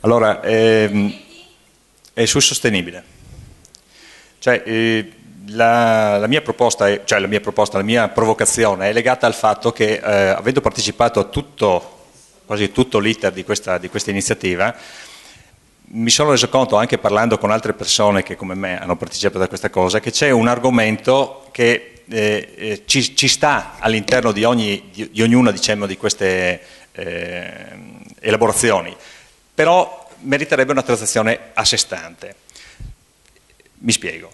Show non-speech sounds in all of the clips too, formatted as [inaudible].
Allora, ehm, è sul sostenibile. Cioè, eh, la, la, mia è, cioè, la, mia proposta la mia provocazione è legata al fatto che, eh, avendo partecipato a tutto, quasi tutto l'iter di questa, di questa iniziativa, mi sono reso conto, anche parlando con altre persone che come me hanno partecipato a questa cosa, che c'è un argomento che eh, eh ci, ci, sta all'interno di, ogni, di, di, ognuna diciamo, di queste eh, elaborazioni però meriterebbe una transazione a sé stante. Mi spiego.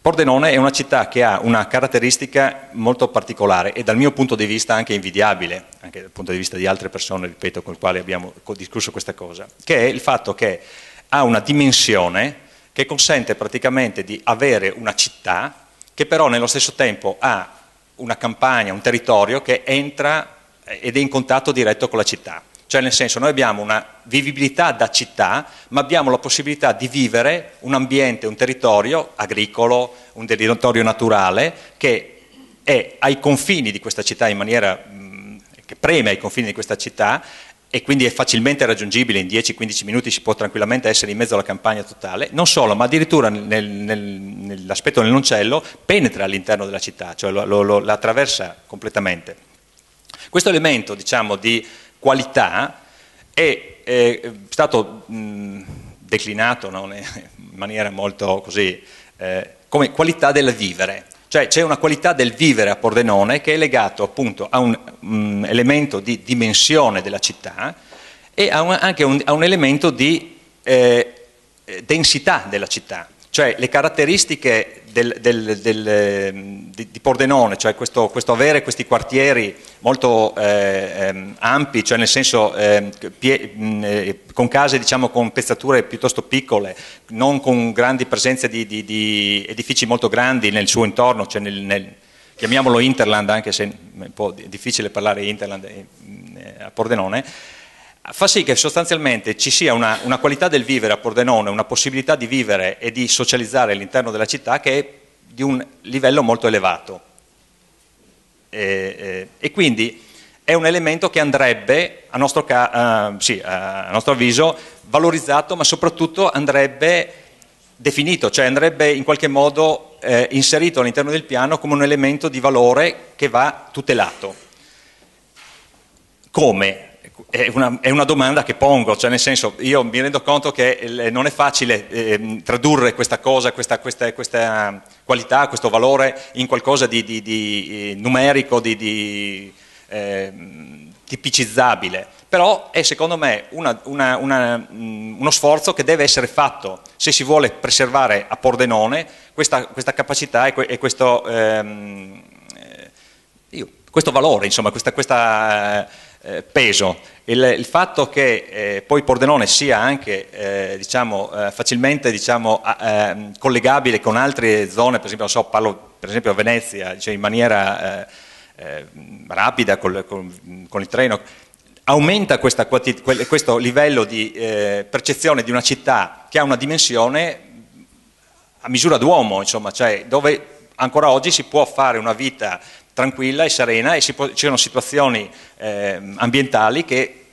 Pordenone è una città che ha una caratteristica molto particolare e dal mio punto di vista anche invidiabile, anche dal punto di vista di altre persone, ripeto, con le quali abbiamo discusso questa cosa, che è il fatto che ha una dimensione che consente praticamente di avere una città che però nello stesso tempo ha una campagna, un territorio che entra ed è in contatto diretto con la città. Cioè nel senso noi abbiamo una vivibilità da città, ma abbiamo la possibilità di vivere un ambiente, un territorio agricolo, un territorio naturale che è ai confini di questa città in maniera che preme ai confini di questa città e quindi è facilmente raggiungibile, in 10-15 minuti si può tranquillamente essere in mezzo alla campagna totale, non solo, ma addirittura nel, nel, nell'aspetto del noncello penetra all'interno della città, cioè lo, lo, lo, la attraversa completamente. Questo elemento diciamo, di qualità è, è stato mh, declinato no, in maniera molto così, eh, come qualità del vivere. Cioè c'è una qualità del vivere a Pordenone che è legato appunto a un mh, elemento di dimensione della città e a un, anche un, a un elemento di eh, densità della città. Cioè le caratteristiche del, del, del, ehm, di, di, Pordenone, cioè questo, questo, avere questi quartieri molto eh, ehm, ampi, cioè nel senso eh, pie, mh, eh, con case diciamo, con pezzature piuttosto piccole, non con grandi presenze di, di, di edifici molto grandi nel suo intorno, cioè nel, nel, chiamiamolo Interland, anche se è un po' difficile parlare Interland eh, eh, a Pordenone, fa sì che sostanzialmente ci sia una, una, qualità del vivere a Pordenone, una possibilità di vivere e di socializzare all'interno della città che è di un livello molto elevato. E, eh, e quindi è un elemento che andrebbe, a nostro, uh, sì, uh, a nostro avviso, valorizzato, ma soprattutto andrebbe definito, cioè andrebbe in qualche modo eh, inserito all'interno del piano come un elemento di valore che va tutelato. Come? è una, è una, domanda che pongo, cioè nel senso io mi rendo conto che eh, non è facile eh, tradurre questa cosa, questa, questa, questa, qualità, questo valore in qualcosa di, di, di eh, numerico, di, di eh, tipicizzabile, però è secondo me una, una, una, mm, uno sforzo che deve essere fatto se si vuole preservare a Pordenone questa, questa capacità e, e questo, ehm, eh, io, questo, valore, insomma, questa... questa eh, peso. Il, il, fatto che eh, poi Pordenone sia anche eh, diciamo, eh, facilmente diciamo, a, ehm, collegabile con altre zone, per esempio, so, parlo per esempio a Venezia cioè in maniera eh, eh, rapida col, con, con, il treno, aumenta questa, questo livello di percezione di una città che ha una dimensione a misura d'uomo, insomma, cioè dove ancora oggi si può fare una vita tranquilla e serena e c'erano situazioni eh, ambientali che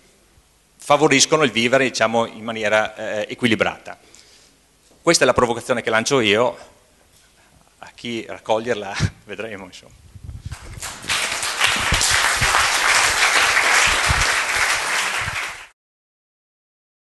favoriscono il vivere diciamo, in maniera eh, equilibrata. Questa è la provocazione che lancio io, a chi raccoglierla [laughs] vedremo. Insomma.